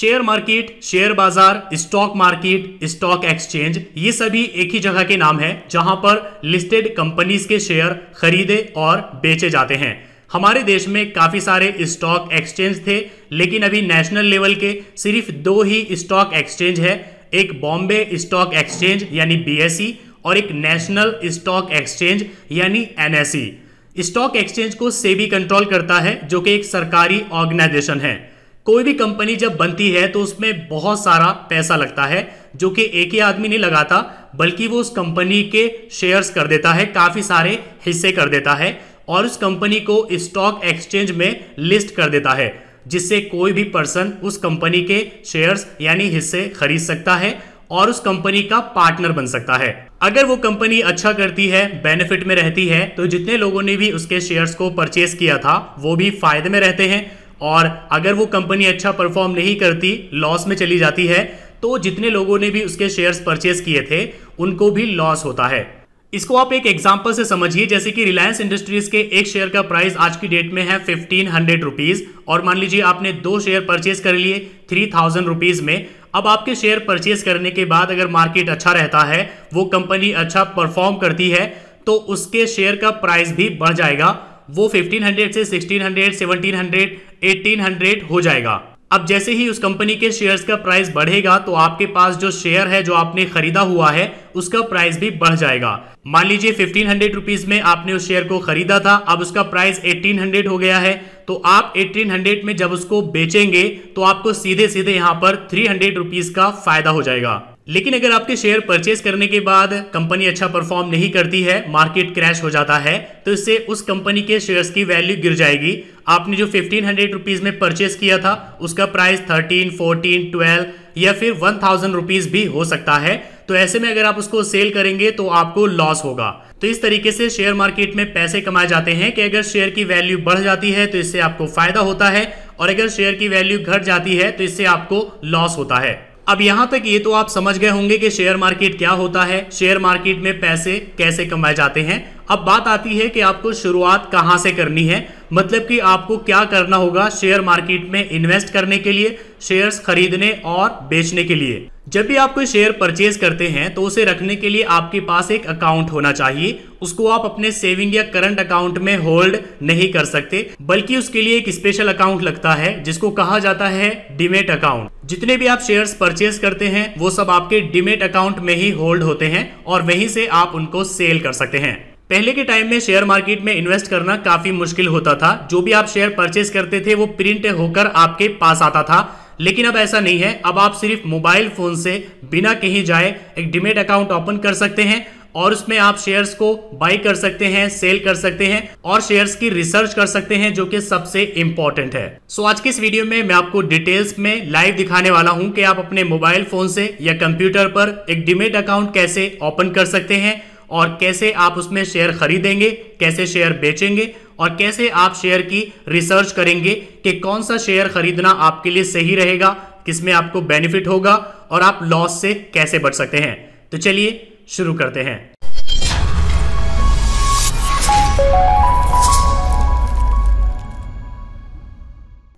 Share market share बाजार stock market stock exchange ये सभी एक ही जगह के नाम है जहां पर लिस्टेड कंपनीज के शेयर खरीदे और बेचे जाते हैं हमारे देश में काफ़ी सारे स्टॉक एक्सचेंज थे लेकिन अभी नेशनल लेवल के सिर्फ दो ही स्टॉक एक्सचेंज है एक बॉम्बे स्टॉक एक्सचेंज यानी बी e और एक नेशनल स्टॉक एक्सचेंज यानी एन e। स्टॉक एक्सचेंज को सेबी कंट्रोल करता है जो कि एक सरकारी ऑर्गेनाइजेशन है कोई भी कंपनी जब बनती है तो उसमें बहुत सारा पैसा लगता है जो कि एक ही आदमी नहीं लगाता बल्कि वो उस कंपनी के शेयर्स कर देता है काफ़ी सारे हिस्से कर देता है और उस कंपनी को स्टॉक एक्सचेंज में लिस्ट कर देता है जिससे कोई भी पर्सन उस कंपनी के शेयर्स यानी हिस्से खरीद सकता है और उस कंपनी का पार्टनर बन सकता है अगर वो कंपनी अच्छा करती है बेनिफिट में रहती है तो जितने लोगों ने भी उसके शेयर्स को परचेस किया था वो भी फायदे में रहते हैं और अगर वो कंपनी अच्छा परफॉर्म नहीं करती लॉस में चली जाती है तो जितने लोगों ने भी उसके शेयर्स परचेज किए थे उनको भी लॉस होता है इसको आप एक एग्जाम्पल से समझिए जैसे कि रिलायंस इंडस्ट्रीज के एक शेयर का प्राइस आज की डेट में है फिफ्टीन हंड्रेड रुपीज और मान लीजिए आपने दो शेयर परचेज कर लिए थ्री थाउजेंड रुपीज में अब आपके शेयर परचेज करने के बाद अगर मार्केट अच्छा रहता है वो कंपनी अच्छा परफॉर्म करती है तो उसके शेयर का प्राइस भी बढ़ जाएगा वो 1500 से 1600, 1700, 1800 हो जाएगा अब जैसे ही उस कंपनी के शेयर्स का प्राइस बढ़ेगा तो आपके पास जो शेयर है जो आपने खरीदा हुआ है उसका प्राइस भी बढ़ जाएगा मान लीजिए फिफ्टीन हंड्रेड रुपीज में आपने उस शेयर को खरीदा था अब उसका प्राइस एटीन हंड्रेड हो गया है तो आप एट्टीन हंड्रेड में जब उसको बेचेंगे तो आपको सीधे सीधे यहाँ पर थ्री हंड्रेड रुपीज का फायदा हो जाएगा लेकिन अगर आपके शेयर परचेज करने के बाद कंपनी अच्छा परफॉर्म नहीं करती है मार्केट क्रैश हो जाता है तो इससे उस कंपनी के शेयर्स की वैल्यू गिर जाएगी आपने जो फिफ्टीन हंड्रेड रुपीज़ में परचेज किया था उसका प्राइस थर्टीन फोर्टीन ट्वेल्व या फिर वन थाउजेंड रुपीज़ भी हो सकता है तो ऐसे में अगर आप उसको सेल करेंगे तो आपको लॉस होगा तो इस तरीके से शेयर मार्केट में पैसे कमाए जाते हैं कि अगर शेयर की वैल्यू बढ़ जाती है तो इससे आपको फायदा होता है और अगर शेयर की वैल्यू घट जाती है तो इससे आपको लॉस होता है अब यहां तक ये तो आप समझ गए होंगे कि शेयर मार्केट क्या होता है शेयर मार्केट में पैसे कैसे कमाए जाते हैं अब बात आती है कि आपको शुरुआत कहां से करनी है मतलब कि आपको क्या करना होगा शेयर मार्केट में इन्वेस्ट करने के लिए शेयर्स खरीदने और बेचने के लिए जब भी आप कोई शेयर परचेज करते हैं तो उसे रखने के लिए आपके पास एक अकाउंट होना चाहिए उसको आप अपने सेविंग या करंट अकाउंट में होल्ड नहीं कर सकते बल्कि उसके लिए एक स्पेशल अकाउंट लगता है जिसको कहा जाता है डिमेट अकाउंट जितने भी आप शेयर्स परचेज करते हैं वो सब आपके डिमेट अकाउंट में ही होल्ड होते हैं और वहीं से आप उनको सेल कर सकते हैं पहले के टाइम में शेयर मार्केट में इन्वेस्ट करना काफी मुश्किल होता था जो भी आप शेयर परचेज करते थे वो प्रिंट होकर आपके पास आता था लेकिन अब ऐसा नहीं है अब आप सिर्फ मोबाइल फोन से बिना कहीं जाए एक डिमेट अकाउंट ओपन कर सकते हैं और उसमें आप शेयर्स को बाई कर सकते हैं सेल कर सकते हैं और शेयर्स की रिसर्च कर सकते हैं जो कि सबसे इंपॉर्टेंट है सो so, आज के इस वीडियो में मैं आपको डिटेल्स में लाइव दिखाने वाला हूं कि आप अपने मोबाइल फोन से या कंप्यूटर पर एक डिमेट अकाउंट कैसे ओपन कर सकते हैं और कैसे आप उसमें शेयर खरीदेंगे कैसे शेयर बेचेंगे और कैसे आप शेयर की रिसर्च करेंगे कि कौन सा शेयर खरीदना आपके लिए सही रहेगा किसमें आपको बेनिफिट होगा और आप लॉस से कैसे बच सकते हैं तो चलिए शुरू करते हैं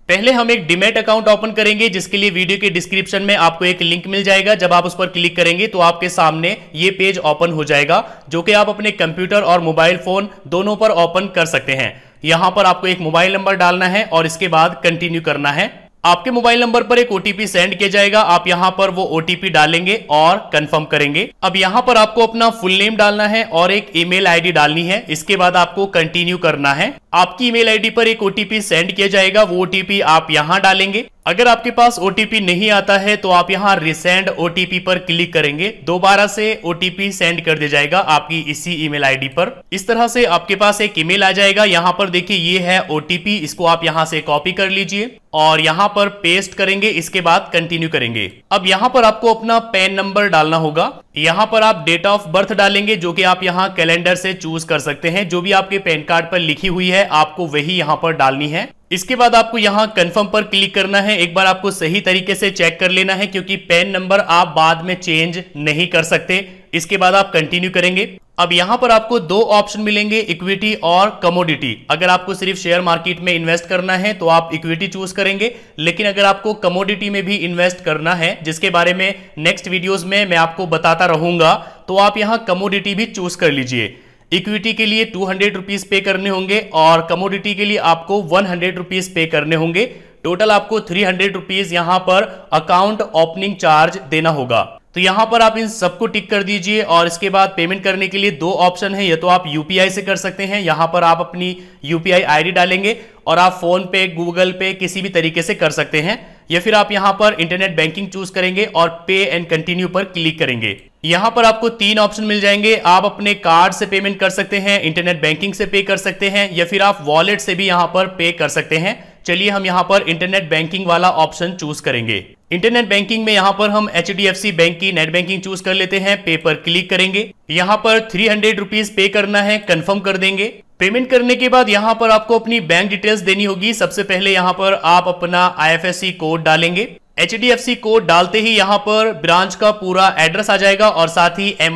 पहले हम एक डिमेट अकाउंट ओपन करेंगे जिसके लिए वीडियो के डिस्क्रिप्शन में आपको एक लिंक मिल जाएगा जब आप उस पर क्लिक करेंगे तो आपके सामने ये पेज ओपन हो जाएगा जो कि आप अपने कंप्यूटर और मोबाइल फोन दोनों पर ओपन कर सकते हैं यहां पर आपको एक मोबाइल नंबर डालना है और इसके बाद कंटिन्यू करना है आपके मोबाइल नंबर पर एक ओटीपी सेंड किया जाएगा आप यहाँ पर वो ओटीपी डालेंगे और कंफर्म करेंगे अब यहाँ पर आपको अपना फुल नेम डालना है और एक ईमेल आईडी डालनी है इसके बाद आपको कंटिन्यू करना है आपकी ईमेल आईडी पर एक ओटीपी सेंड किया जाएगा वो ओटीपी आप यहां डालेंगे अगर आपके पास ओटीपी नहीं आता है तो आप यहां रिसेंड ओटीपी पर क्लिक करेंगे दोबारा से ओटीपी सेंड कर दिया जाएगा आपकी इसी ईमेल आईडी पर इस तरह से आपके पास एक ईमेल आ जाएगा यहां पर देखिए ये है ओटीपी इसको आप यहां से कॉपी कर लीजिए और यहां पर पेस्ट करेंगे इसके बाद कंटिन्यू करेंगे अब यहां पर आपको अपना पैन नंबर डालना होगा यहां पर आप डेट ऑफ बर्थ डालेंगे जो कि आप यहां कैलेंडर से चूज कर सकते हैं जो भी आपके पैन कार्ड पर लिखी हुई है है आपको वही यहाँ पर डालनी है इसके बाद आपको यहाँ कंफर्म पर क्लिक करना है एक बार आपको सही तरीके से चेक कर लेना है क्योंकि पैन नंबर आप बाद में चेंज नहीं कर सकते इसके बाद आप कंटिन्यू करेंगे अब यहां पर आपको दो ऑप्शन मिलेंगे इक्विटी और कमोडिटी अगर आपको सिर्फ शेयर मार्केट में इन्वेस्ट करना है तो आप इक्विटी चूज करेंगे लेकिन अगर आपको कमोडिटी में भी इन्वेस्ट करना है जिसके बारे में नेक्स्ट वीडियोस में मैं आपको बताता रहूंगा तो आप यहां कमोडिटी भी चूज कर लीजिए इक्विटी के लिए टू हंड्रेड रुपीज पे करने होंगे और कमोडिटी के लिए आपको वन हंड्रेड रुपीज पे करने होंगे टोटल आपको थ्री हंड्रेड रुपीज यहाँ पर अकाउंट ओपनिंग चार्ज देना होगा तो यहाँ पर आप इन सबको टिक कर दीजिए और इसके बाद पेमेंट करने के लिए दो ऑप्शन है या तो आप यूपीआई से कर सकते हैं यहाँ पर आप अपनी यूपीआई आईडी डालेंगे और आप फोन पे गूगल पे किसी भी तरीके से कर सकते हैं या फिर आप यहाँ पर इंटरनेट बैंकिंग चूज करेंगे और पे एंड कंटिन्यू पर क्लिक करेंगे यहां पर आपको तीन ऑप्शन मिल जाएंगे आप अपने कार्ड से पेमेंट कर सकते हैं इंटरनेट बैंकिंग से पे कर सकते हैं या फिर आप वॉलेट से भी यहां पर पे कर सकते हैं चलिए हम यहां पर इंटरनेट बैंकिंग वाला ऑप्शन चूज करेंगे इंटरनेट बैंकिंग में यहाँ पर हम एच बैंक की नेट बैंकिंग चूज कर लेते हैं पे पर क्लिक करेंगे यहाँ पर थ्री हंड्रेड रुपीज पे करना है कंफर्म कर देंगे पेमेंट करने के बाद यहाँ पर आपको अपनी बैंक डिटेल्स देनी होगी सबसे पहले यहाँ पर आप अपना आईएफएससी कोड डालेंगे एच कोड डालते ही यहां पर ब्रांच का पूरा एड्रेस आ जाएगा और साथ ही एम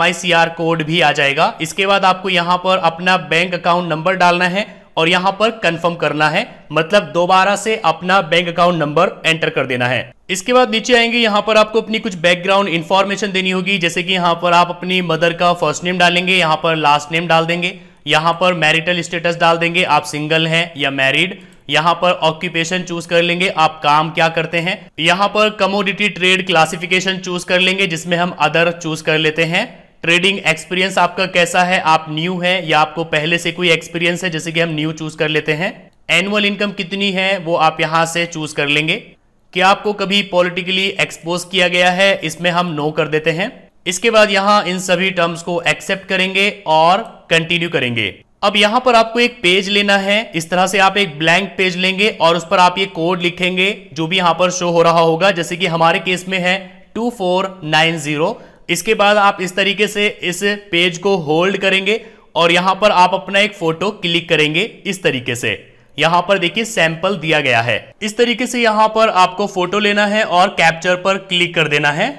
कोड भी आ जाएगा इसके बाद आपको यहां पर अपना बैंक अकाउंट नंबर डालना है और यहां पर कंफर्म करना है मतलब दोबारा से अपना बैंक अकाउंट नंबर एंटर कर देना है इसके बाद नीचे आएंगे यहाँ पर आपको अपनी कुछ बैकग्राउंड इंफॉर्मेशन देनी होगी जैसे कि यहाँ पर आप अपनी मदर का फर्स्ट नेम डालेंगे यहाँ पर लास्ट नेम डाल देंगे यहाँ पर मैरिटल स्टेटस डाल देंगे आप सिंगल हैं या मैरिड यहाँ पर ऑक्यूपेशन चूज कर लेंगे आप काम क्या करते हैं यहाँ पर कमोडिटी ट्रेड क्लासिफिकेशन चूज कर लेंगे जिसमें हम अदर चूज कर लेते हैं ट्रेडिंग एक्सपीरियंस आपका कैसा है आप न्यू है या आपको पहले से कोई एक्सपीरियंस है जैसे कि हम न्यू चूज कर लेते हैं एनुअल इनकम कितनी है वो आप यहाँ से चूज कर लेंगे क्या आपको कभी पॉलिटिकली एक्सपोज किया गया है इसमें हम नो कर देते हैं इसके बाद यहाँ इन सभी टर्म्स को एक्सेप्ट करेंगे और कंटिन्यू करेंगे अब यहां पर आपको एक पेज लेना है इस तरह से आप एक ब्लैंक पेज लेंगे और उस पर आप ये कोड लिखेंगे जो भी यहां पर शो हो रहा होगा जैसे कि हमारे केस में है 2490 इसके बाद आप इस तरीके से इस पेज को होल्ड करेंगे और यहां पर आप अपना एक फोटो क्लिक करेंगे इस तरीके से यहां पर देखिए सैंपल दिया गया है इस तरीके से यहां पर आपको फोटो लेना है और कैप्चर पर क्लिक कर देना है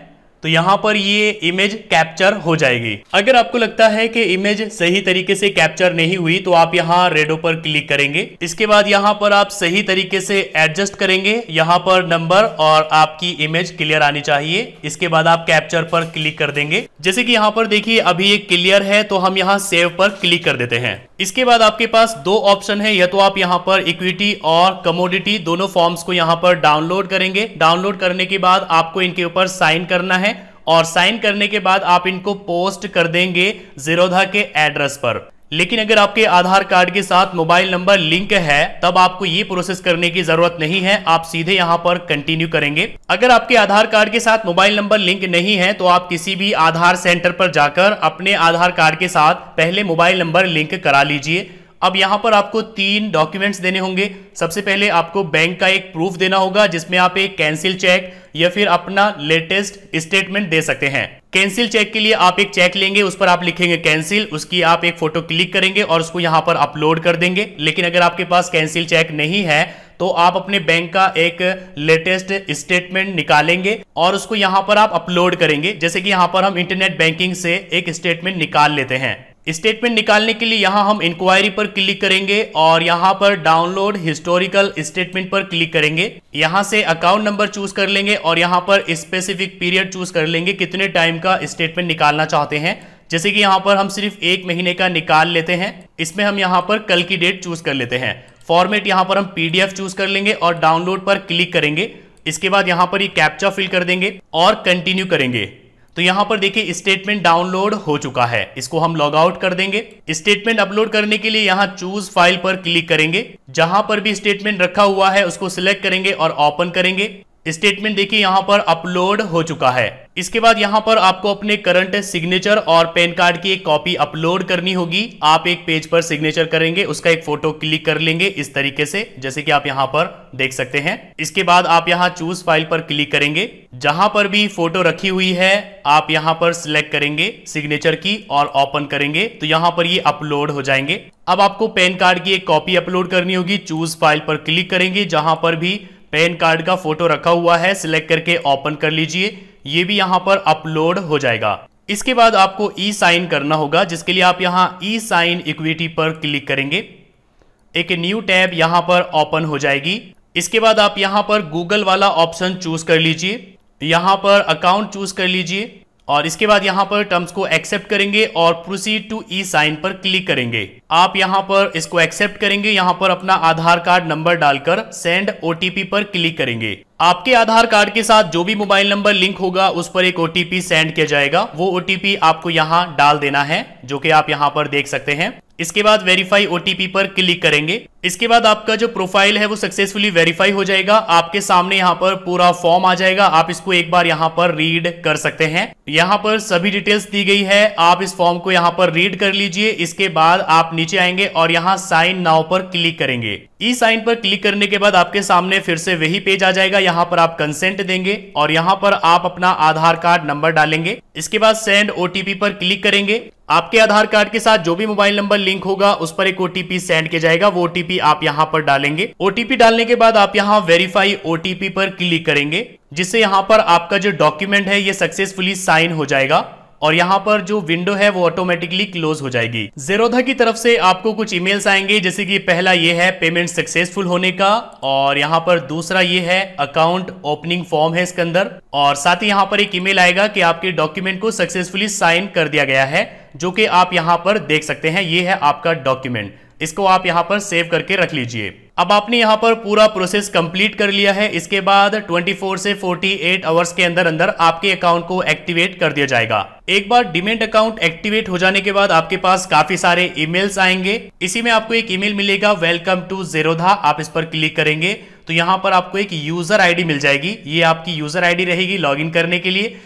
तो यहाँ पर ये इमेज कैप्चर हो जाएगी अगर आपको लगता है कि इमेज सही तरीके से कैप्चर नहीं हुई तो आप यहाँ रेडो पर क्लिक करेंगे इसके बाद यहाँ पर आप सही तरीके से एडजस्ट करेंगे यहाँ पर नंबर और आपकी इमेज क्लियर आनी चाहिए इसके बाद आप कैप्चर पर क्लिक कर देंगे जैसे कि यहाँ पर देखिए अभी ये क्लियर है तो हम यहाँ सेव पर क्लिक कर देते हैं इसके बाद आपके पास दो ऑप्शन है या तो आप यहां पर इक्विटी और कमोडिटी दोनों फॉर्म्स को यहां पर डाउनलोड करेंगे डाउनलोड करने के बाद आपको इनके ऊपर साइन करना है और साइन करने के बाद आप इनको पोस्ट कर देंगे जीरोधा के एड्रेस पर लेकिन अगर आपके आधार कार्ड के साथ मोबाइल नंबर लिंक है तब आपको ये प्रोसेस करने की जरूरत नहीं है आप सीधे यहाँ पर कंटिन्यू करेंगे अगर आपके आधार कार्ड के साथ मोबाइल नंबर लिंक नहीं है तो आप किसी भी आधार सेंटर पर जाकर अपने आधार कार्ड के साथ पहले मोबाइल नंबर लिंक करा लीजिए अब यहां पर आपको तीन डॉक्यूमेंट्स देने होंगे सबसे पहले आपको बैंक का एक प्रूफ देना होगा जिसमें आप एक कैंसिल चेक या फिर अपना लेटेस्ट स्टेटमेंट दे सकते हैं कैंसिल चेक के लिए आप एक चेक लेंगे उस पर आप लिखेंगे कैंसिल उसकी आप एक फोटो क्लिक करेंगे और उसको यहां पर अपलोड कर देंगे लेकिन अगर आपके पास कैंसिल चेक नहीं है तो आप अपने बैंक का एक लेटेस्ट स्टेटमेंट निकालेंगे और उसको यहां पर आप अपलोड करेंगे जैसे कि यहां पर हम इंटरनेट बैंकिंग से एक स्टेटमेंट निकाल लेते हैं स्टेटमेंट निकालने के लिए यहाँ हम इंक्वायरी पर क्लिक करेंगे और यहाँ पर डाउनलोड हिस्टोरिकल स्टेटमेंट पर क्लिक करेंगे यहाँ से अकाउंट नंबर चूज कर लेंगे और यहाँ पर स्पेसिफिक पीरियड चूज कर लेंगे कितने टाइम का स्टेटमेंट निकालना चाहते हैं जैसे कि यहाँ पर हम सिर्फ एक महीने का निकाल लेते हैं इसमें हम यहाँ पर कल की डेट चूज कर लेते हैं फॉर्मेट यहाँ पर हम पीडीएफ चूज कर लेंगे और डाउनलोड पर क्लिक करेंगे इसके बाद यहाँ पर ये यह कैप्चा फिल कर देंगे और कंटिन्यू करेंगे तो यहां पर देखिए स्टेटमेंट डाउनलोड हो चुका है इसको हम लॉग आउट कर देंगे स्टेटमेंट अपलोड करने के लिए यहां चूज फाइल पर क्लिक करेंगे जहां पर भी स्टेटमेंट रखा हुआ है उसको सिलेक्ट करेंगे और ओपन करेंगे स्टेटमेंट देखिए यहाँ पर अपलोड हो चुका है इसके बाद यहाँ पर आपको अपने करंट सिग्नेचर और पैन कार्ड की एक कॉपी अपलोड करनी होगी आप एक पेज पर सिग्नेचर करेंगे उसका एक फोटो क्लिक कर लेंगे इस तरीके से जैसे कि आप यहाँ पर देख सकते हैं इसके बाद आप यहाँ चूज फाइल पर क्लिक करेंगे जहां पर भी फोटो रखी हुई है आप यहाँ पर सिलेक्ट करेंगे सिग्नेचर की और ओपन करेंगे तो यहाँ पर ये अपलोड हो जाएंगे अब आपको पैन कार्ड की एक कॉपी अपलोड करनी होगी चूज फाइल पर क्लिक करेंगे जहां पर भी पैन कार्ड का फोटो रखा हुआ है सिलेक्ट करके ओपन कर लीजिए ये भी यहाँ पर अपलोड हो जाएगा इसके बाद आपको ई साइन करना होगा जिसके लिए आप यहाँ ई साइन इक्विटी पर क्लिक करेंगे एक न्यू टैब यहाँ पर ओपन हो जाएगी इसके बाद आप यहाँ पर गूगल वाला ऑप्शन चूज कर लीजिए यहाँ पर अकाउंट चूज कर लीजिए और इसके बाद यहाँ पर टर्म्स को एक्सेप्ट करेंगे और प्रोसीड टू ई साइन पर क्लिक करेंगे आप यहाँ पर इसको एक्सेप्ट करेंगे यहाँ पर अपना आधार कार्ड नंबर डालकर सेंड ओटीपी पर क्लिक करेंगे आपके आधार कार्ड के साथ जो भी मोबाइल नंबर लिंक होगा उस पर एक ओटीपी सेंड किया जाएगा वो ओटीपी आपको यहाँ डाल देना है जो कि आप यहाँ पर देख सकते हैं इसके बाद वेरीफाई ओटीपी पर क्लिक करेंगे इसके बाद आपका जो प्रोफाइल है वो सक्सेसफुली वेरीफाई हो जाएगा आपके सामने यहाँ पर पूरा फॉर्म आ जाएगा आप इसको एक बार यहाँ पर रीड कर सकते हैं यहाँ पर सभी डिटेल्स दी गई है आप इस फॉर्म को यहाँ पर रीड कर लीजिए इसके बाद आप नीचे आएंगे और यहाँ साइन नाव पर क्लिक करेंगे ई साइन पर क्लिक करने के बाद आपके सामने फिर से वही पेज आ जाएगा यहाँ पर आप कंसेंट देंगे और यहाँ पर आप अपना आधार कार्ड नंबर डालेंगे इसके बाद सेंड ओटीपी पर क्लिक करेंगे आपके आधार कार्ड के साथ जो भी मोबाइल नंबर लिंक होगा उस पर एक ओटीपी सेंड किया जाएगा वो ओटीपी ओटीपी आप यहां पर डालेंगे ओटीपी डालने के बाद आप यहां वेरीफाई ओटीपी पर क्लिक करेंगे जिससे यहां पर आपका जो डॉक्यूमेंट है ये सक्सेसफुली साइन हो जाएगा और यहाँ पर जो विंडो है वो ऑटोमेटिकली क्लोज हो जाएगी जेरोधा की तरफ से आपको कुछ ईमेल्स आएंगे जैसे कि पहला ये है पेमेंट सक्सेसफुल होने का और यहाँ पर दूसरा ये है अकाउंट ओपनिंग फॉर्म है इसके अंदर और साथ ही यहाँ पर एक ईमेल आएगा कि आपके डॉक्यूमेंट को सक्सेसफुली साइन कर दिया गया है जो कि आप यहाँ पर देख सकते हैं ये है आपका डॉक्यूमेंट इसको आप यहाँ पर सेव करके रख लीजिए अब आपने यहाँ पर पूरा प्रोसेस कंप्लीट कर लिया है इसके बाद 24 से 48 आवर्स के अंदर अंदर आपके अकाउंट को एक्टिवेट कर दिया जाएगा एक बार डिमेंट अकाउंट एक्टिवेट हो जाने के बाद आपके पास काफी सारे ईमेल्स आएंगे इसी में आपको एक ईमेल मिलेगा वेलकम टू जेरोधा आप इस पर क्लिक करेंगे तो यहाँ पर आपको एक यूजर आई मिल जाएगी ये आपकी यूजर आई रहेगी लॉग करने के लिए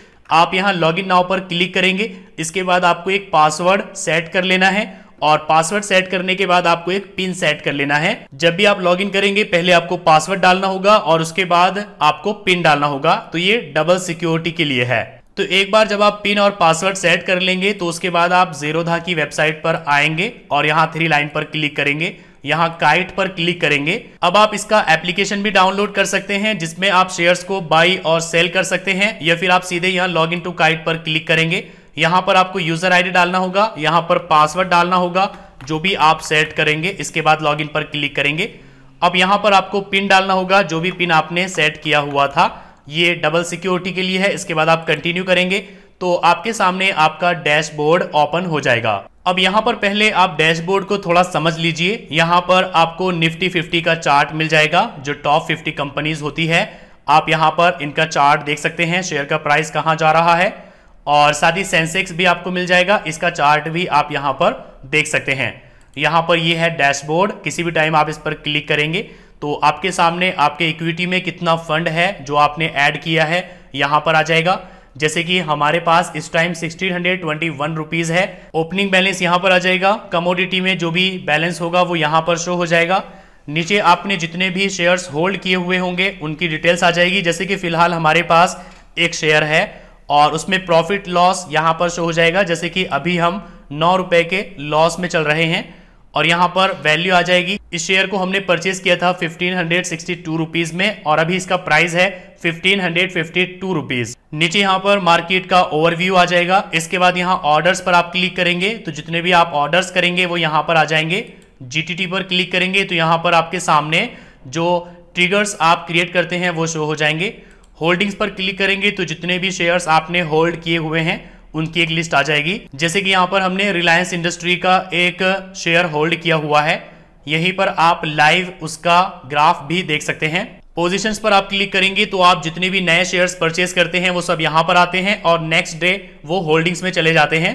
आप यहाँ लॉग नाव पर क्लिक करेंगे इसके बाद आपको एक पासवर्ड सेट कर लेना है और पासवर्ड सेट करने के बाद आपको एक पिन सेट कर लेना है जब भी आप इन करेंगे पहले आपको पासवर्ड डालना होगा और उसके बाद आपको पिन डालना होगा तो ये डबल सिक्योरिटी के लिए है तो एक बार जब आप पिन और पासवर्ड सेट कर लेंगे तो उसके बाद आप धा की वेबसाइट पर आएंगे और यहाँ थ्री लाइन पर क्लिक करेंगे यहाँ काइट पर क्लिक करेंगे अब आप इसका एप्लीकेशन भी डाउनलोड कर सकते हैं जिसमें आप शेयर्स को बाई और सेल कर सकते हैं या फिर आप सीधे यहाँ लॉग इन टू काइट पर क्लिक करेंगे यहां पर आपको यूजर आईडी डालना होगा यहां पर पासवर्ड डालना होगा जो भी आप सेट करेंगे इसके बाद लॉगिन पर क्लिक करेंगे अब यहां पर आपको पिन डालना होगा जो भी पिन आपने सेट किया हुआ था ये डबल सिक्योरिटी के लिए है इसके बाद आप कंटिन्यू करेंगे तो आपके सामने आपका डैशबोर्ड ओपन हो जाएगा अब यहाँ पर पहले आप डैशबोर्ड को थोड़ा समझ लीजिए यहाँ पर आपको निफ्टी फिफ्टी का चार्ट मिल जाएगा जो टॉप फिफ्टी कंपनीज होती है आप यहाँ पर इनका चार्ट देख सकते हैं शेयर का प्राइस कहाँ जा रहा है और साथ ही सेंसेक्स भी आपको मिल जाएगा इसका चार्ट भी आप यहाँ पर देख सकते हैं यहाँ पर यह है डैशबोर्ड किसी भी टाइम आप इस पर क्लिक करेंगे तो आपके सामने आपके इक्विटी में कितना फंड है जो आपने ऐड किया है यहां पर आ जाएगा जैसे कि हमारे पास इस time sixteen hundred twenty one rupees है ओपनिंग बैलेंस यहाँ पर आ जाएगा कमोडिटी में जो भी बैलेंस होगा वो यहाँ पर शो हो जाएगा नीचे आपने जितने भी शेयर्स होल्ड किए हुए होंगे उनकी डिटेल्स आ जाएगी जैसे कि फिलहाल हमारे पास एक शेयर है और उसमें प्रॉफिट लॉस यहाँ पर शो हो जाएगा जैसे कि अभी हम नौ रुपए के लॉस में चल रहे हैं और यहाँ पर वैल्यू आ जाएगी इस शेयर को हमने परचेज किया था fifteen hundred sixty two rupees में और अभी इसका प्राइस है fifteen hundred fifty two rupees नीचे यहां पर मार्केट का ओवरव्यू आ जाएगा इसके बाद यहाँ ऑर्डर्स पर आप क्लिक करेंगे तो जितने भी आप ऑर्डर्स करेंगे वो यहाँ पर आ जाएंगे जी पर क्लिक करेंगे तो यहाँ पर आपके सामने जो ट्रिगर्स आप क्रिएट करते हैं वो शो हो जाएंगे होल्डिंग्स पर क्लिक करेंगे तो जितने भी शेयर्स आपने होल्ड किए हुए हैं उनकी एक लिस्ट आ जाएगी जैसे कि यहाँ पर हमने रिलायंस इंडस्ट्री का एक शेयर होल्ड किया हुआ है यहीं पर आप लाइव उसका ग्राफ भी देख सकते हैं पोजीशंस पर आप क्लिक करेंगे तो आप जितने भी नए शेयर्स परचेस करते हैं वो सब यहाँ पर आते हैं और नेक्स्ट डे वो होल्डिंग्स में चले जाते हैं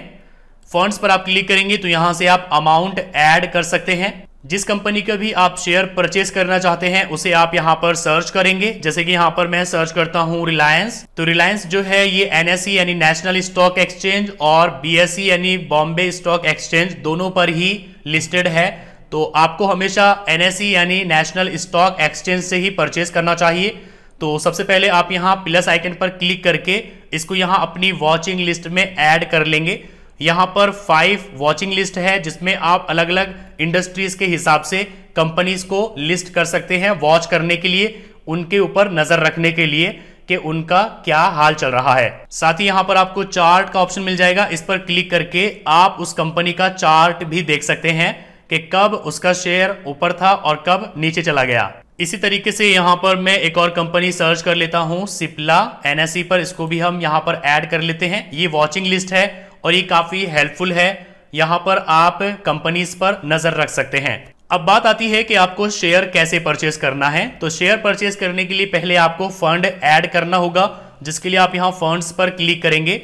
फंड्स पर आप क्लिक करेंगे तो यहाँ से आप अमाउंट ऐड कर सकते हैं जिस कंपनी का भी आप शेयर परचेस करना चाहते हैं उसे आप यहां पर सर्च करेंगे जैसे कि यहां पर मैं सर्च करता हूं रिलायंस तो रिलायंस जो है ये एनएससी e यानी नेशनल स्टॉक एक्सचेंज और बीएसई e यानी बॉम्बे स्टॉक एक्सचेंज दोनों पर ही लिस्टेड है तो आपको हमेशा एनएससी e यानी नेशनल स्टॉक एक्सचेंज से ही परचेस करना चाहिए तो सबसे पहले आप यहाँ प्लस आइकन पर क्लिक करके इसको यहाँ अपनी वॉचिंग लिस्ट में ऐड कर लेंगे यहाँ पर फाइव वॉचिंग लिस्ट है जिसमें आप अलग अलग इंडस्ट्रीज के हिसाब से कंपनीज को लिस्ट कर सकते हैं वॉच करने के लिए उनके ऊपर नजर रखने के लिए कि उनका क्या हाल चल रहा है साथ ही यहाँ पर आपको चार्ट का ऑप्शन मिल जाएगा इस पर क्लिक करके आप उस कंपनी का चार्ट भी देख सकते हैं कि कब उसका शेयर ऊपर था और कब नीचे चला गया इसी तरीके से यहाँ पर मैं एक और कंपनी सर्च कर लेता हूँ सिप्ला एनएसई e पर इसको भी हम यहाँ पर ऐड कर लेते हैं ये वॉचिंग लिस्ट है और ये काफ़ी हेल्पफुल है यहाँ पर आप कंपनीज पर नज़र रख सकते हैं अब बात आती है कि आपको शेयर कैसे परचेज करना है तो शेयर परचेज करने के लिए पहले आपको फंड ऐड करना होगा जिसके लिए आप यहाँ फंड्स पर क्लिक करेंगे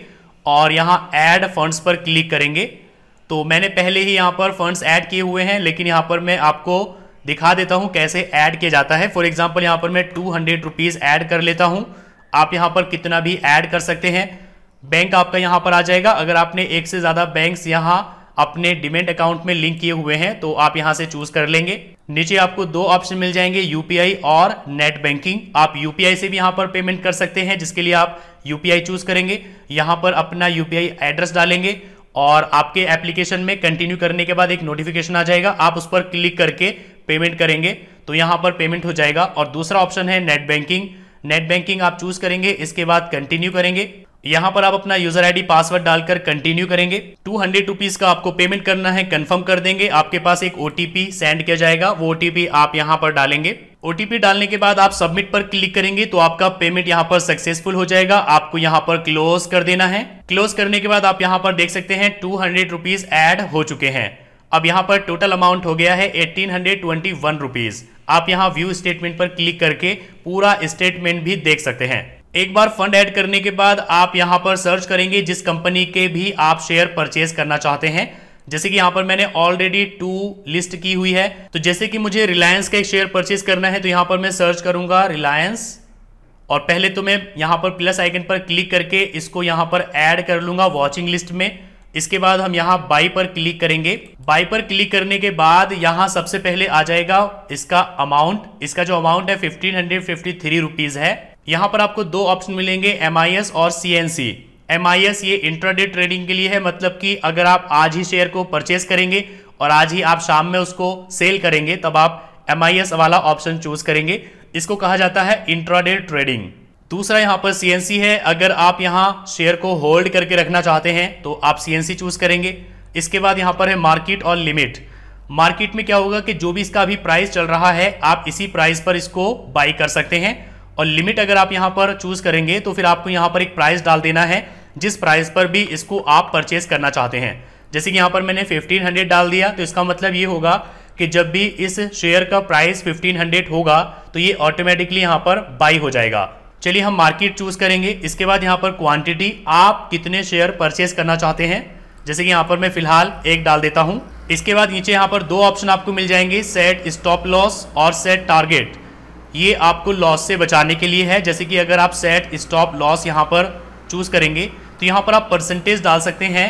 और यहाँ ऐड फंड्स पर क्लिक करेंगे तो मैंने पहले ही यहाँ पर फंड्स ऐड किए हुए हैं लेकिन यहाँ पर मैं आपको दिखा देता हूँ कैसे ऐड किया जाता है फॉर एग्जाम्पल यहाँ पर मैं टू हंड्रेड रुपीज़ ऐड कर लेता हूँ आप यहाँ पर कितना भी ऐड कर सकते हैं बैंक आपका यहां पर आ जाएगा अगर आपने एक से ज़्यादा बैंक्स यहाँ अपने डिमेंट अकाउंट में लिंक किए हुए हैं तो आप यहां से चूज कर लेंगे नीचे आपको दो ऑप्शन मिल जाएंगे यूपीआई और नेट बैंकिंग आप यूपीआई से भी यहां पर पेमेंट कर सकते हैं जिसके लिए आप यूपीआई चूज करेंगे यहां पर अपना यूपीआई एड्रेस डालेंगे और आपके एप्लीकेशन में कंटिन्यू करने के बाद एक नोटिफिकेशन आ जाएगा आप उस पर क्लिक करके पेमेंट करेंगे तो यहाँ पर पेमेंट हो जाएगा और दूसरा ऑप्शन है नेट बैंकिंग नेट बैंकिंग आप चूज करेंगे इसके बाद कंटिन्यू करेंगे यहाँ पर आप अपना यूजर आईडी पासवर्ड डालकर कंटिन्यू करेंगे टू हंड्रेड रुपीज का आपको पेमेंट करना है कंफर्म कर देंगे आपके पास एक ओटीपी सेंड किया जाएगा वो ओटीपी आप यहाँ पर डालेंगे ओटीपी डालने के बाद आप सबमिट पर क्लिक करेंगे तो आपका पेमेंट यहाँ पर सक्सेसफुल हो जाएगा आपको यहाँ पर क्लोज कर देना है क्लोज करने के बाद आप यहाँ पर देख सकते हैं टू हंड्रेड रुपीज एड हो चुके हैं अब यहाँ पर टोटल अमाउंट हो गया है eighteen hundred twenty one rupees आप यहाँ व्यू स्टेटमेंट पर क्लिक करके पूरा स्टेटमेंट भी देख सकते हैं एक बार फंड ऐड करने के बाद आप यहां पर सर्च करेंगे जिस कंपनी के भी आप शेयर परचेज करना चाहते हैं जैसे कि यहाँ पर मैंने ऑलरेडी टू लिस्ट की हुई है तो जैसे कि मुझे रिलायंस का एक शेयर परचेज करना है तो यहाँ पर मैं सर्च करूंगा रिलायंस और पहले तो मैं यहाँ पर प्लस आइकन पर क्लिक करके इसको यहाँ पर ऐड कर लूंगा वॉचिंग लिस्ट में इसके बाद हम यहाँ बाई पर क्लिक करेंगे बाई पर क्लिक करने के बाद यहाँ सबसे पहले आ जाएगा इसका अमाउंट इसका जो अमाउंट है fifteen hundred fifty three rupees है यहां पर आपको दो ऑप्शन मिलेंगे एम और सी एम आई एस ये इंट्राडे ट्रेडिंग के लिए है मतलब कि अगर आप आज ही शेयर को परचेस करेंगे और आज ही आप शाम में उसको सेल करेंगे तब आप एम आई एस वाला ऑप्शन चूज करेंगे इसको कहा जाता है इंट्राडे ट्रेडिंग दूसरा यहां पर सी है अगर आप यहां शेयर को होल्ड करके रखना चाहते हैं तो आप सी चूज करेंगे इसके बाद यहां पर है मार्केट और लिमिट मार्केट में क्या होगा कि जो भी इसका अभी प्राइस चल रहा है आप इसी प्राइस पर इसको बाई कर सकते हैं और लिमिट अगर आप यहाँ पर चूज करेंगे तो फिर आपको यहाँ पर एक प्राइस डाल देना है जिस प्राइस पर भी इसको आप परचेज करना चाहते हैं जैसे कि यहाँ पर मैंने 1500 डाल दिया तो इसका मतलब ये होगा कि जब भी इस शेयर का प्राइस 1500 होगा तो ये ऑटोमेटिकली यहाँ पर बाई हो जाएगा चलिए हम मार्केट चूज करेंगे इसके बाद यहाँ पर क्वांटिटी आप कितने शेयर परचेज करना चाहते हैं जैसे कि यहाँ पर मैं फिलहाल एक डाल देता हूँ इसके बाद नीचे यहाँ पर दो ऑप्शन आपको मिल जाएंगे सेट स्टॉप लॉस और सेट टारगेट ये आपको लॉस से बचाने के लिए है जैसे कि अगर आप सेट स्टॉप लॉस यहाँ पर चूज़ करेंगे तो यहाँ पर आप परसेंटेज डाल सकते हैं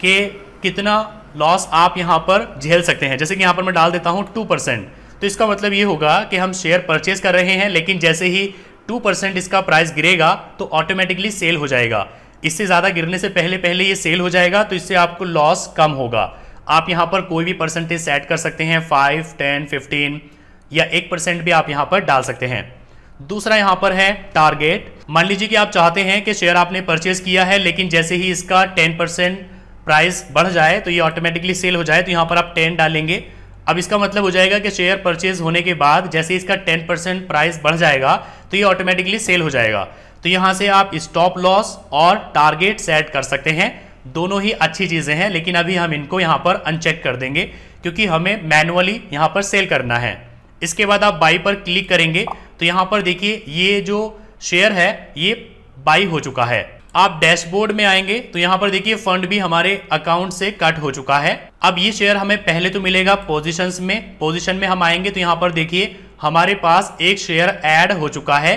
कि कितना लॉस आप यहाँ पर झेल सकते हैं जैसे कि यहाँ पर मैं डाल देता हूँ टू परसेंट तो इसका मतलब ये होगा कि हम शेयर परचेज कर रहे हैं लेकिन जैसे ही टू परसेंट इसका प्राइस गिरेगा तो ऑटोमेटिकली सेल हो जाएगा इससे ज़्यादा गिरने से पहले पहले ये सेल हो जाएगा तो इससे आपको लॉस कम होगा आप यहाँ पर कोई भी परसेंटेज सेट कर सकते हैं फाइव टेन फिफ्टीन या एक परसेंट भी आप यहां पर डाल सकते हैं दूसरा यहां पर है टारगेट मान लीजिए कि आप चाहते हैं कि शेयर आपने परचेज किया है लेकिन जैसे ही इसका टेन परसेंट प्राइस बढ़ जाए तो ये ऑटोमेटिकली सेल हो जाए तो यहां पर आप टेन डालेंगे अब इसका मतलब हो जाएगा कि शेयर परचेज होने के बाद जैसे इसका टेन परसेंट प्राइस बढ़ जाएगा तो ये ऑटोमेटिकली सेल हो जाएगा तो यहां से आप स्टॉप लॉस और टारगेट सेट कर सकते हैं दोनों ही अच्छी चीज़ें हैं लेकिन अभी हम इनको यहाँ पर अनचेक कर देंगे क्योंकि हमें मैनुअली यहां पर सेल करना है इसके बाद आप बाई पर क्लिक करेंगे तो यहाँ पर देखिए ये जो शेयर है ये बाई हो चुका है आप डैशबोर्ड में आएंगे तो यहां पर देखिए फंड भी हमारे अकाउंट से कट हो चुका है अब ये शेयर हमें पहले तो मिलेगा पोजिशन में पोजिशन में हम आएंगे तो यहां पर देखिए हमारे पास एक शेयर एड हो चुका है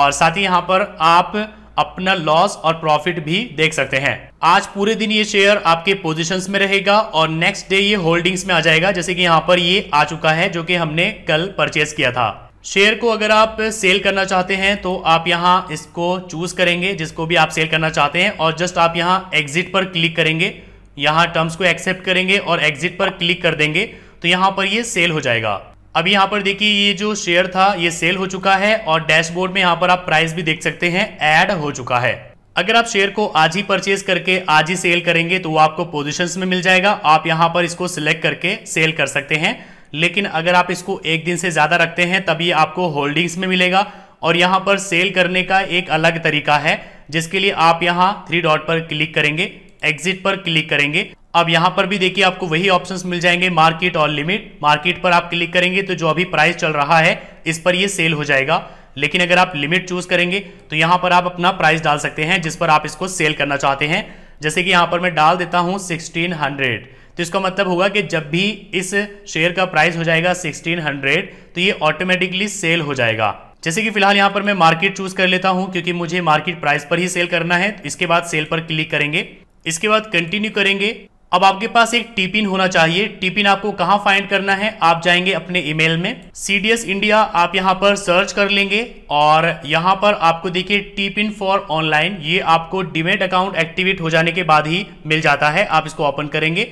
और साथ ही यहाँ पर आप अपना लॉस और प्रॉफिट भी देख सकते हैं आज पूरे दिन ये शेयर आपके पोजीशंस में रहेगा और नेक्स्ट डे ये होल्डिंग्स में आ जाएगा जैसे कि यहाँ पर ये आ चुका है जो कि हमने कल परचेस किया था शेयर को अगर आप सेल करना चाहते हैं तो आप यहाँ इसको चूज करेंगे जिसको भी आप सेल करना चाहते हैं और जस्ट आप यहाँ एग्जिट पर क्लिक करेंगे यहाँ टर्म्स को एक्सेप्ट करेंगे और एग्जिट पर क्लिक कर देंगे तो यहाँ पर ये सेल हो जाएगा अब यहाँ पर देखिए ये जो शेयर था ये सेल हो चुका है और डैशबोर्ड में यहाँ पर आप प्राइस भी देख सकते हैं ऐड हो चुका है अगर आप शेयर को आज ही परचेज करके आज ही सेल करेंगे तो वो आपको पोजीशंस में मिल जाएगा आप यहाँ पर इसको सिलेक्ट करके सेल कर सकते हैं लेकिन अगर आप इसको एक दिन से ज़्यादा रखते हैं तभी आपको होल्डिंग्स में मिलेगा और यहाँ पर सेल करने का एक अलग तरीका है जिसके लिए आप यहाँ थ्री डॉट पर क्लिक करेंगे एग्जिट पर क्लिक करेंगे अब यहां पर भी देखिए आपको वही ऑप्शंस मिल जाएंगे मार्केट और लिमिट मार्केट पर आप क्लिक करेंगे तो जो अभी प्राइस चल रहा है इस पर ये सेल हो जाएगा लेकिन अगर आप लिमिट चूज करेंगे तो यहां पर आप अपना प्राइस डाल सकते हैं जिस पर आप इसको सेल करना चाहते हैं जैसे कि यहाँ पर मैं डाल देता हूं सिक्सटीन हंड्रेड तो इसका मतलब होगा कि जब भी इस शेयर का प्राइस हो जाएगा सिक्सटीन हंड्रेड तो ये ऑटोमेटिकली सेल हो जाएगा जैसे कि फिलहाल यहाँ पर मैं मार्केट चूज कर लेता हूँ क्योंकि मुझे मार्केट प्राइस पर ही सेल करना है तो इसके बाद सेल पर क्लिक करेंगे इसके बाद कंटिन्यू करेंगे अब आपके पास एक टीपिन होना चाहिए टीपिन आपको कहाँ फाइंड करना है आप जाएंगे अपने ईमेल में सी डी एस इंडिया आप यहाँ पर सर्च कर लेंगे और यहाँ पर आपको देखिए टीपिन फॉर ऑनलाइन ये आपको डिमेट अकाउंट एक्टिवेट हो जाने के बाद ही मिल जाता है आप इसको ओपन करेंगे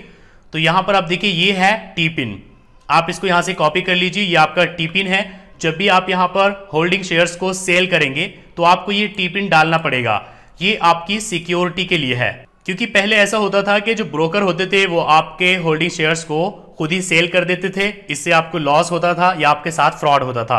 तो यहाँ पर आप देखिए ये है टीपिन आप इसको यहाँ से कॉपी कर लीजिए ये आपका टीपिन है जब भी आप यहाँ पर होल्डिंग शेयर्स को सेल करेंगे तो आपको ये टीपिन डालना पड़ेगा ये आपकी सिक्योरिटी के लिए है क्योंकि पहले ऐसा होता था कि जो ब्रोकर होते थे वो आपके होल्डिंग शेयर्स को खुद ही सेल कर देते थे इससे आपको लॉस होता था या आपके साथ फ्रॉड होता था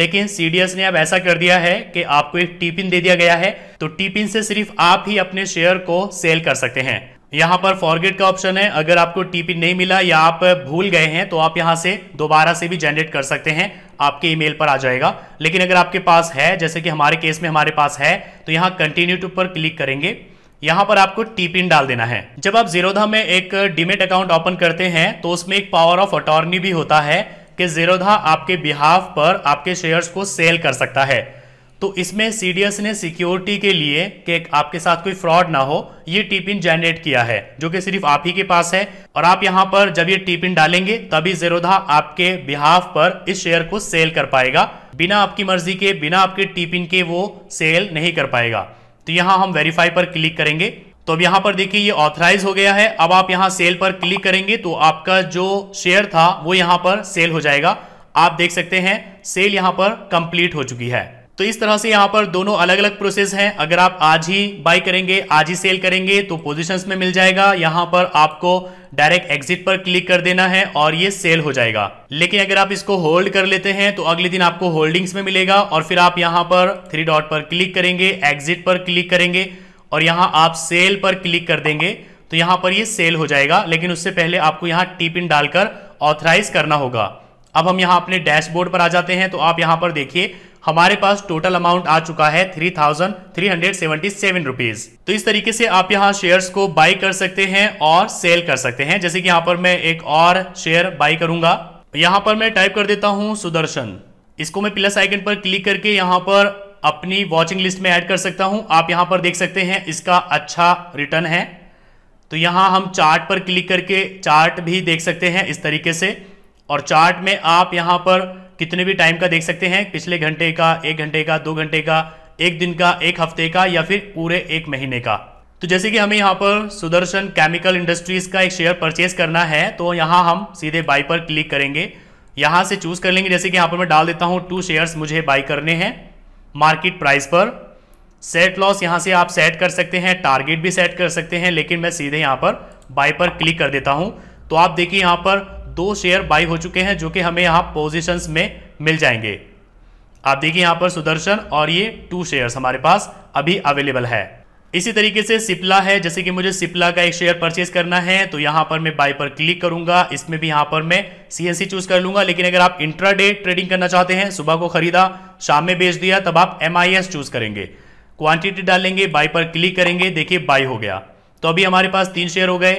लेकिन सीडीएस ने अब ऐसा कर दिया है कि आपको एक टीपिन दे दिया गया है तो टीपिन से सिर्फ आप ही अपने शेयर को सेल कर सकते हैं यहां पर फॉरगेट का ऑप्शन है अगर आपको टीपिन नहीं मिला या आप भूल गए हैं तो आप यहां से दोबारा से भी जनरेट कर सकते हैं आपके ईमेल पर आ जाएगा लेकिन अगर आपके पास है जैसे कि हमारे केस में हमारे पास है तो यहाँ कंटिन्यू टू पर क्लिक करेंगे यहाँ पर आपको टीपिन डाल देना है जब आप जीरोधा में एक डिमेट अकाउंट ओपन करते हैं तो उसमें एक पावर ऑफ अटॉर्नी भी होता है कि जीरोधा आपके बिहाफ पर आपके शेयर्स को सेल कर सकता है तो इसमें सी ने सिक्योरिटी के लिए कि आपके साथ कोई फ्रॉड ना हो ये टीपिन जनरेट किया है जो कि सिर्फ आप ही के पास है और आप यहाँ पर जब ये टीपिन डालेंगे तभी जीरोधा आपके बिहाफ पर इस शेयर को सेल कर पाएगा बिना आपकी मर्जी के बिना आपके टीपिन के वो सेल नहीं कर पाएगा तो यहां हम वेरीफाई पर क्लिक करेंगे तो अब यहां पर देखिए ये ऑथराइज हो गया है अब आप यहां सेल पर क्लिक करेंगे तो आपका जो शेयर था वो यहां पर सेल हो जाएगा आप देख सकते हैं सेल यहां पर कंप्लीट हो चुकी है तो इस तरह से यहाँ पर दोनों अलग अलग प्रोसेस हैं अगर आप आज ही बाई करेंगे आज ही सेल करेंगे तो पोजीशंस में मिल जाएगा यहां पर आपको डायरेक्ट एग्जिट पर क्लिक कर देना है और ये सेल हो जाएगा लेकिन अगर आप इसको होल्ड कर लेते हैं तो अगले दिन आपको होल्डिंग्स में मिलेगा और फिर आप यहाँ पर थ्री डॉट पर क्लिक करेंगे एग्जिट पर क्लिक करेंगे और यहाँ आप सेल पर क्लिक कर देंगे तो यहां पर ये सेल हो जाएगा लेकिन उससे पहले आपको यहाँ टिपिन डालकर ऑथराइज करना होगा अब हम यहाँ अपने डैशबोर्ड पर आ जाते हैं तो आप यहाँ पर देखिए हमारे पास टोटल अमाउंट आ चुका है three thousand three hundred seventy seven rupees तो इस तरीके से आप यहाँ शेयर्स को बाई कर सकते हैं और सेल कर सकते हैं जैसे कि यहाँ पर मैं एक और शेयर बाई करूंगा यहाँ पर मैं टाइप कर देता हूँ सुदर्शन इसको मैं प्लस आइकन पर क्लिक करके यहाँ पर अपनी वॉचिंग लिस्ट में ऐड कर सकता हूँ आप यहाँ पर देख सकते हैं इसका अच्छा रिटर्न है तो यहाँ हम चार्ट पर क्लिक करके चार्ट भी देख सकते हैं इस तरीके से और चार्ट में आप यहाँ पर कितने भी टाइम का देख सकते हैं पिछले घंटे का एक घंटे का दो घंटे का एक दिन का एक हफ्ते का या फिर पूरे एक महीने का तो जैसे कि हमें यहाँ पर सुदर्शन केमिकल इंडस्ट्रीज का एक शेयर परचेज करना है तो यहाँ हम सीधे बाई पर क्लिक करेंगे यहाँ से चूज कर लेंगे जैसे कि यहाँ पर मैं डाल देता हूँ टू शेयर्स मुझे बाई करने हैं मार्केट प्राइस पर सेट लॉस यहाँ से आप सेट कर सकते हैं टारगेट भी सेट कर सकते हैं लेकिन मैं सीधे यहाँ पर बाई पर क्लिक कर देता हूँ तो आप देखिए यहाँ पर दो शेयर बाई हो चुके हैं जो कि हमें यहाँ पोजीशंस में मिल जाएंगे आप देखिए यहाँ पर सुदर्शन और ये टू शेयर्स हमारे पास अभी अवेलेबल है इसी तरीके से सिप्ला है जैसे कि मुझे सिप्ला का एक शेयर परचेज करना है तो यहाँ पर मैं बाई पर क्लिक करूंगा इसमें भी यहाँ पर मैं सी चूज कर लूंगा लेकिन अगर आप इंट्रा ट्रेडिंग करना चाहते हैं सुबह को खरीदा शाम में बेच दिया तब आप एम चूज करेंगे क्वांटिटी डालेंगे बाई पर क्लिक करेंगे देखिए बाई हो गया तो अभी हमारे पास तीन शेयर हो गए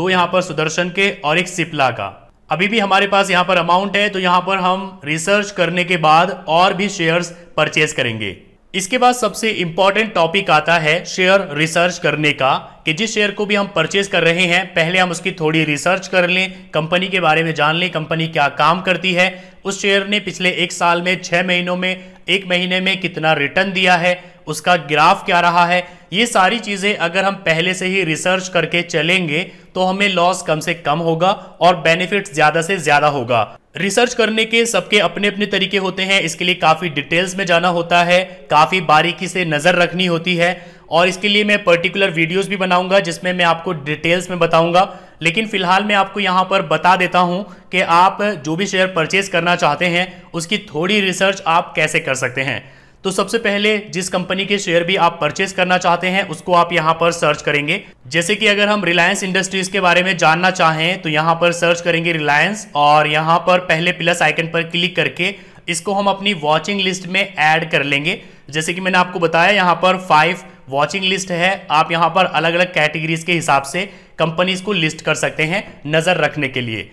दो यहाँ पर सुदर्शन के और एक सिप्ला का अभी भी हमारे पास यहाँ पर अमाउंट है तो यहाँ पर हम रिसर्च करने के बाद और भी शेयर्स परचेज करेंगे इसके बाद सबसे इंपॉर्टेंट टॉपिक आता है शेयर रिसर्च करने का कि जिस शेयर को भी हम परचेज कर रहे हैं पहले हम उसकी थोड़ी रिसर्च कर लें कंपनी के बारे में जान लें कंपनी क्या काम करती है उस शेयर ने पिछले एक साल में छः महीनों में एक महीने में कितना रिटर्न दिया है उसका ग्राफ क्या रहा है ये सारी चीज़ें अगर हम पहले से ही रिसर्च करके चलेंगे तो हमें लॉस कम से कम होगा और बेनिफिट्स ज़्यादा से ज़्यादा होगा रिसर्च करने के सबके अपने अपने तरीके होते हैं इसके लिए काफ़ी डिटेल्स में जाना होता है काफ़ी बारीकी से नज़र रखनी होती है और इसके लिए मैं पर्टिकुलर वीडियोस भी बनाऊंगा जिसमें मैं आपको डिटेल्स में बताऊंगा लेकिन फिलहाल मैं आपको यहाँ पर बता देता हूँ कि आप जो भी शेयर परचेज करना चाहते हैं उसकी थोड़ी रिसर्च आप कैसे कर सकते हैं तो सबसे पहले जिस कंपनी के शेयर भी आप परचेज करना चाहते हैं उसको आप यहां पर सर्च करेंगे जैसे कि अगर हम रिलायंस इंडस्ट्रीज के बारे में जानना चाहें तो यहां पर सर्च करेंगे रिलायंस और यहां पर पहले प्लस आइकन पर क्लिक करके इसको हम अपनी वॉचिंग लिस्ट में ऐड कर लेंगे जैसे कि मैंने आपको बताया यहाँ पर फाइव वॉचिंग लिस्ट है आप यहाँ पर अलग अलग कैटेगरीज के हिसाब से कंपनीज को लिस्ट कर सकते हैं नज़र रखने के लिए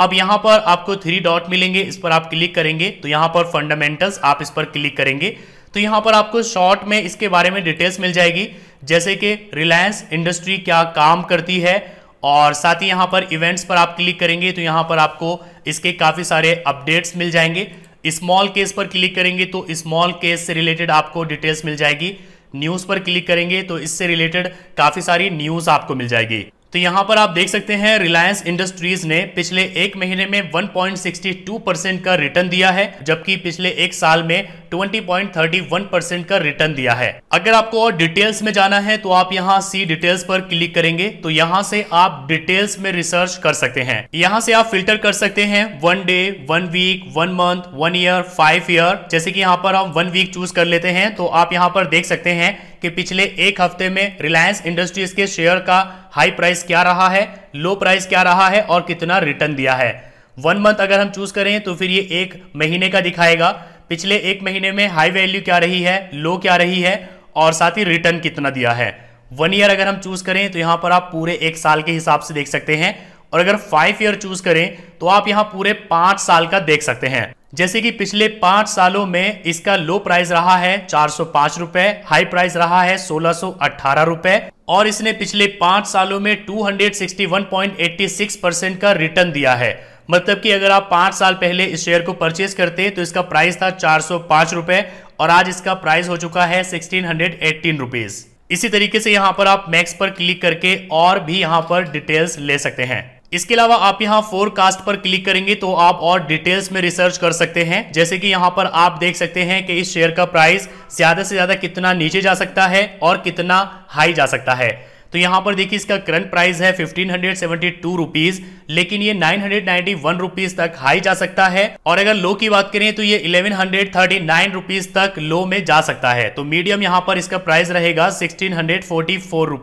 अब यहां पर आपको थ्री डॉट मिलेंगे इस पर आप क्लिक करेंगे तो यहां पर फंडामेंटल्स आप इस पर क्लिक करेंगे तो यहां पर आपको शॉर्ट में इसके बारे में डिटेल्स मिल जाएगी जैसे कि रिलायंस इंडस्ट्री क्या काम करती है और साथ ही यहाँ पर इवेंट्स पर आप क्लिक करेंगे तो यहाँ पर आपको इसके काफ़ी सारे अपडेट्स मिल जाएंगे स्मॉल केस पर क्लिक करेंगे तो स्मॉल केस से रिलेटेड आपको डिटेल्स मिल जाएगी न्यूज़ पर क्लिक करेंगे तो इससे रिलेटेड काफ़ी सारी न्यूज़ आपको मिल जाएगी तो यहां पर आप देख सकते हैं रिलायंस इंडस्ट्रीज ने पिछले एक महीने में 1.62 परसेंट का रिटर्न दिया है जबकि पिछले एक साल में 20.31 परसेंट का रिटर्न दिया है अगर आपको और डिटेल्स में जाना है तो आप यहां सी डिटेल्स पर क्लिक करेंगे तो यहां से आप डिटेल्स में रिसर्च कर सकते हैं यहां से आप फिल्टर कर सकते हैं one day one week one month one year five year जैसे कि यहाँ पर हम वन वीक चूज कर लेते हैं तो आप यहाँ पर देख सकते हैं कि पिछले एक हफ्ते में रिलायंस इंडस्ट्रीज के शेयर का हाई प्राइस क्या रहा है लो प्राइस क्या रहा है और कितना रिटर्न दिया है वन मंथ अगर हम चूज करें तो फिर ये एक महीने का दिखाएगा पिछले एक महीने में हाई वैल्यू क्या रही है लो क्या रही है और साथ ही रिटर्न कितना दिया है वन ईयर अगर हम चूज करें तो यहाँ पर आप पूरे एक साल के हिसाब से देख सकते हैं और अगर फाइव ईयर चूज करें तो आप यहाँ पूरे पांच साल का देख सकते हैं जैसे कि पिछले पांच सालों में इसका लो प्राइस रहा है चार सौ पांच रुपए हाई प्राइस रहा है सोलह सौ अठारह रुपए और इसने पिछले पांच सालों में 261.86 परसेंट का रिटर्न दिया है मतलब कि अगर आप पांच साल पहले इस शेयर को परचेज करते तो इसका प्राइस था चार सौ पांच रुपए और आज इसका प्राइस हो चुका है सिक्सटीन हंड्रेड इसी तरीके से यहाँ पर आप मैक्स पर क्लिक करके और भी यहाँ पर डिटेल्स ले सकते हैं इसके अलावा आप यहाँ फोरकास्ट पर क्लिक करेंगे तो आप और डिटेल्स में रिसर्च कर सकते हैं जैसे कि यहाँ पर आप देख सकते हैं कि इस शेयर का प्राइस ज़्यादा से ज़्यादा कितना नीचे जा सकता है और कितना हाई जा सकता है तो यहाँ पर देखिए इसका करंट प्राइस है फिफ्टीन हंड्रेड लेकिन ये नाइन हंड्रेड तक हाई जा सकता है और अगर लो की बात करें तो ये eleven hundred thirty nine rupees तक लो में जा सकता है तो मीडियम यहाँ पर इसका प्राइस रहेगा सिक्सटीन हंड्रेड फोर्टी फोर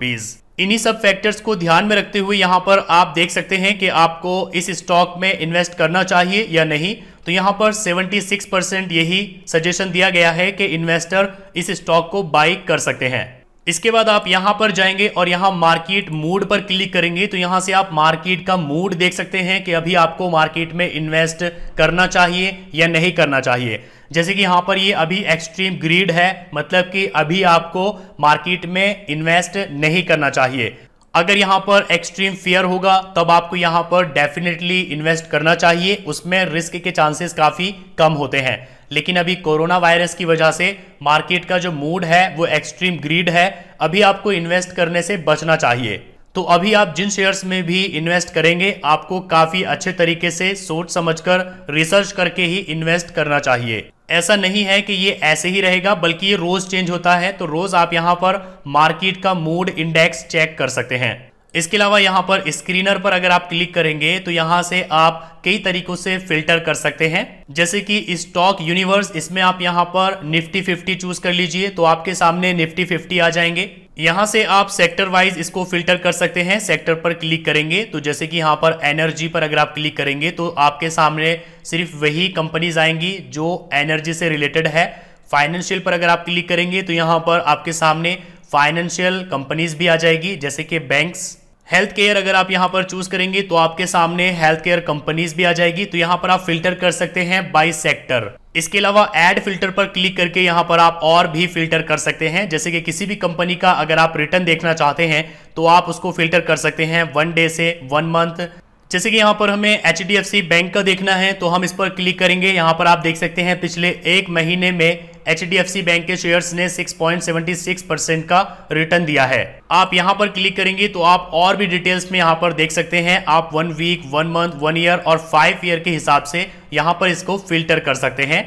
इन्हीं सब फैक्टर्स को ध्यान में रखते हुए यहाँ पर आप देख सकते हैं कि आपको इस स्टॉक में इन्वेस्ट करना चाहिए या नहीं तो यहाँ पर 76 परसेंट यही सजेशन दिया गया है कि इन्वेस्टर इस स्टॉक को बाई कर सकते हैं इसके बाद आप यहां पर जाएंगे और यहाँ मार्केट मूड पर क्लिक करेंगे तो यहाँ से आप मार्केट का मूड देख सकते हैं कि अभी आपको मार्केट में इन्वेस्ट करना चाहिए या नहीं करना चाहिए जैसे कि यहाँ पर ये अभी एक्सट्रीम ग्रीड है मतलब कि अभी आपको मार्केट में इन्वेस्ट नहीं करना चाहिए अगर यहाँ पर एक्सट्रीम फेयर होगा तब आपको यहाँ पर डेफिनेटली इन्वेस्ट करना चाहिए उसमें रिस्क के चांसेस काफ़ी कम होते हैं लेकिन अभी कोरोना वायरस की वजह से मार्केट का जो मूड है वो एक्सट्रीम ग्रीड है अभी आपको इन्वेस्ट करने से बचना चाहिए तो अभी आप जिन शेयर्स में भी इन्वेस्ट करेंगे आपको काफ़ी अच्छे तरीके से सोच समझकर रिसर्च करके ही इन्वेस्ट करना चाहिए ऐसा नहीं है कि ये ऐसे ही रहेगा बल्कि ये रोज़ चेंज होता है तो रोज़ आप यहां पर मार्केट का मूड इंडेक्स चेक कर सकते हैं इसके अलावा यहाँ पर स्क्रीनर पर अगर आप क्लिक करेंगे तो यहाँ से आप कई तरीकों से फिल्टर कर सकते हैं जैसे कि स्टॉक यूनिवर्स इसमें आप यहाँ पर निफ्टी 50 चूज कर लीजिए तो आपके सामने निफ्टी 50 आ जाएंगे यहाँ से आप सेक्टर वाइज इसको फिल्टर कर सकते हैं सेक्टर पर क्लिक करेंगे तो जैसे कि यहाँ पर एनर्जी पर अगर आप क्लिक करेंगे तो आपके सामने सिर्फ वही कंपनीज आएंगी जो एनर्जी से रिलेटेड है फाइनेंशियल पर अगर आप क्लिक करेंगे तो यहाँ पर आपके सामने फाइनेंशियल कंपनीज भी आ जाएगी जैसे कि बैंक्स हेल्थ केयर अगर आप यहाँ पर चूज करेंगे तो आपके सामने हेल्थ केयर कंपनीज भी आ जाएगी तो यहाँ पर आप फिल्टर कर सकते हैं बाय सेक्टर इसके अलावा एड फिल्टर पर क्लिक करके यहाँ पर आप और भी फिल्टर कर सकते हैं जैसे कि किसी भी कंपनी का अगर आप रिटर्न देखना चाहते हैं तो आप उसको फिल्टर कर सकते हैं वन डे से वन मंथ जैसे कि यहाँ पर हमें एच बैंक का देखना है तो हम इस पर क्लिक करेंगे यहाँ पर आप देख सकते हैं पिछले एक महीने में एच बैंक के शेयर्स ने 6.76 परसेंट का रिटर्न दिया है आप यहां पर क्लिक करेंगे तो आप और भी डिटेल्स में यहां पर देख सकते हैं आप one week one month one year और फाइव ईयर के हिसाब से यहां पर इसको फिल्टर कर सकते हैं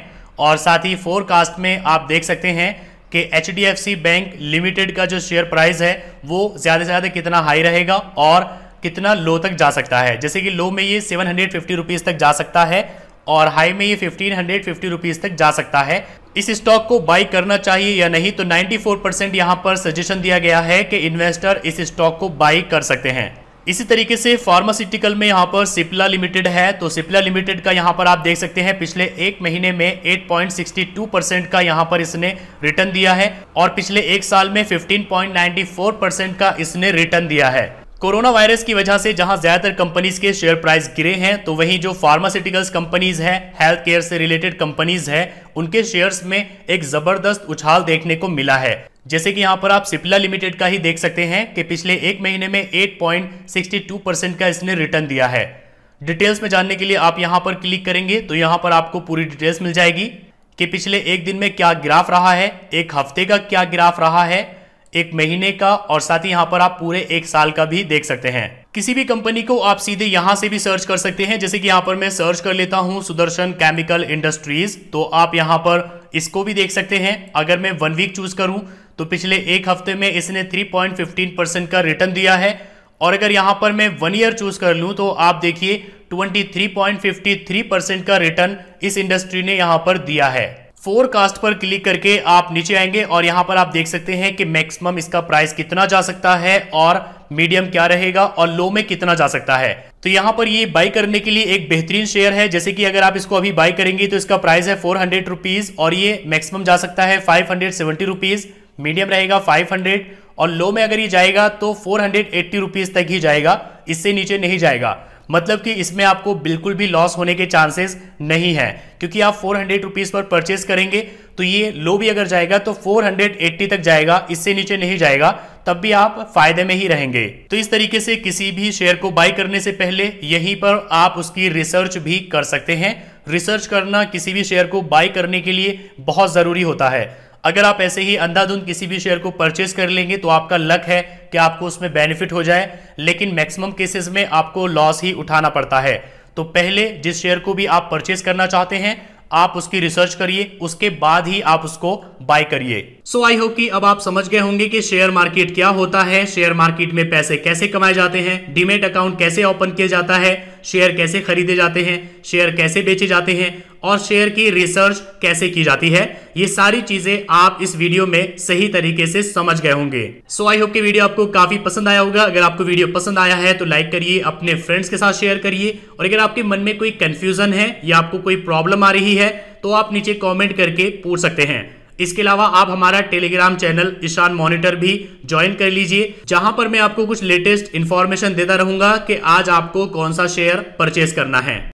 और साथ ही फोरकास्ट में आप देख सकते हैं कि एच बैंक लिमिटेड का जो शेयर प्राइस है वो ज़्यादा से ज़्यादा कितना हाई रहेगा और कितना लो तक जा सकता है जैसे कि लो में ये सेवन हंड्रेड फिफ्टी रुपीज़ तक जा सकता है और हाई में ये फिफ्टीन हंड्रेड फिफ्टी रुपीज़ तक जा सकता है इस स्टॉक को बाई करना चाहिए या नहीं तो 94 परसेंट यहाँ पर सजेशन दिया गया है कि इन्वेस्टर इस स्टॉक को बाई कर सकते हैं इसी तरीके से फार्मास्यूटिकल में यहाँ पर सिप्ला लिमिटेड है तो सिप्ला लिमिटेड का यहाँ पर आप देख सकते हैं पिछले एक महीने में 8.62 परसेंट का यहाँ पर इसने रिटर्न दिया है और पिछले एक साल में 15.94 परसेंट का इसने रिटर्न दिया है कोरोना वायरस की वजह से जहां ज्यादातर कंपनीज के शेयर प्राइस गिरे हैं तो वहीं जो फार्मास्यूटिकल्स कंपनीज हैं हेल्थ केयर से रिलेटेड कंपनीज हैं उनके शेयर्स में एक जबरदस्त उछाल देखने को मिला है जैसे कि यहाँ पर आप सिप्ला लिमिटेड का ही देख सकते हैं कि पिछले एक महीने में एट परसेंट का इसने रिटर्न दिया है डिटेल्स में जानने के लिए आप यहाँ पर क्लिक करेंगे तो यहाँ पर आपको पूरी डिटेल्स मिल जाएगी कि पिछले एक दिन में क्या ग्राफ रहा है एक हफ्ते का क्या ग्राफ रहा है एक महीने का और साथ ही यहाँ पर आप पूरे एक साल का भी देख सकते हैं किसी भी कंपनी को आप सीधे यहाँ से भी सर्च कर सकते हैं जैसे कि यहाँ पर मैं सर्च कर लेता हूँ सुदर्शन केमिकल इंडस्ट्रीज तो आप यहाँ पर इसको भी देख सकते हैं अगर मैं वन वीक चूज करूँ तो पिछले एक हफ्ते में इसने 3.15 परसेंट का रिटर्न दिया है और अगर यहाँ पर मैं वन ईयर चूज कर लूँ तो आप देखिए 23.53 परसेंट का रिटर्न इस इंडस्ट्री ने यहाँ पर दिया है फोरकास्ट पर क्लिक करके आप नीचे आएंगे और यहां पर आप देख सकते हैं कि मैक्सिमम इसका प्राइस कितना जा सकता है और मीडियम क्या रहेगा और लो में कितना जा सकता है तो यहाँ पर ये बाई करने के लिए एक बेहतरीन शेयर है जैसे कि अगर आप इसको अभी बाई करेंगे तो इसका प्राइस है फोर हंड्रेड रुपीज और ये मैक्सिमम जा सकता है five hundred seventy rupees medium रहेगा फाइव हंड्रेड और लो में अगर ये जाएगा तो फोर हंड्रेड एट्टी रुपीज तक ही जाएगा इससे नीचे नहीं जाएगा मतलब कि इसमें आपको बिल्कुल भी लॉस होने के चांसेस नहीं है क्योंकि आप फोर हंड्रेड रुपीज़ पर परचेज करेंगे तो ये लो भी अगर जाएगा तो फोर हंड्रेड एट्टी तक जाएगा इससे नीचे नहीं जाएगा तब भी आप फायदे में ही रहेंगे तो इस तरीके से किसी भी शेयर को बाय करने से पहले यहीं पर आप उसकी रिसर्च भी कर सकते हैं रिसर्च करना किसी भी शेयर को बाय करने के लिए बहुत ज़रूरी होता है अगर आप ऐसे ही अंधाधुंध किसी भी शेयर को परचेज कर लेंगे तो आपका लक है कि आपको उसमें बेनिफिट हो जाए लेकिन मैक्सिमम केसेस में आपको लॉस ही उठाना पड़ता है तो पहले जिस शेयर को भी आप परचेज करना चाहते हैं आप उसकी रिसर्च करिए उसके बाद ही आप उसको बाय करिए सो आई होप कि अब आप समझ गए होंगे कि शेयर मार्केट क्या होता है शेयर मार्केट में पैसे कैसे कमाए जाते हैं डिमेट अकाउंट कैसे ओपन किया जाता है शेयर कैसे खरीदे जाते हैं शेयर कैसे बेचे जाते हैं और शेयर की रिसर्च कैसे की जाती है ये सारी चीजें आप इस वीडियो में सही तरीके से समझ गए होंगे सो आई होप कि वीडियो आपको काफी पसंद आया होगा अगर आपको वीडियो पसंद आया है तो लाइक करिए अपने फ्रेंड्स के साथ शेयर करिए और अगर आपके मन में कोई कंफ्यूजन है या आपको कोई प्रॉब्लम आ रही है तो आप नीचे कॉमेंट करके पूछ सकते हैं इसके अलावा आप हमारा टेलीग्राम चैनल ईशान मॉनिटर भी ज्वाइन कर लीजिए जहां पर मैं आपको कुछ लेटेस्ट इन्फॉर्मेशन देता रहूंगा कि आज आपको कौन सा शेयर परचेज करना है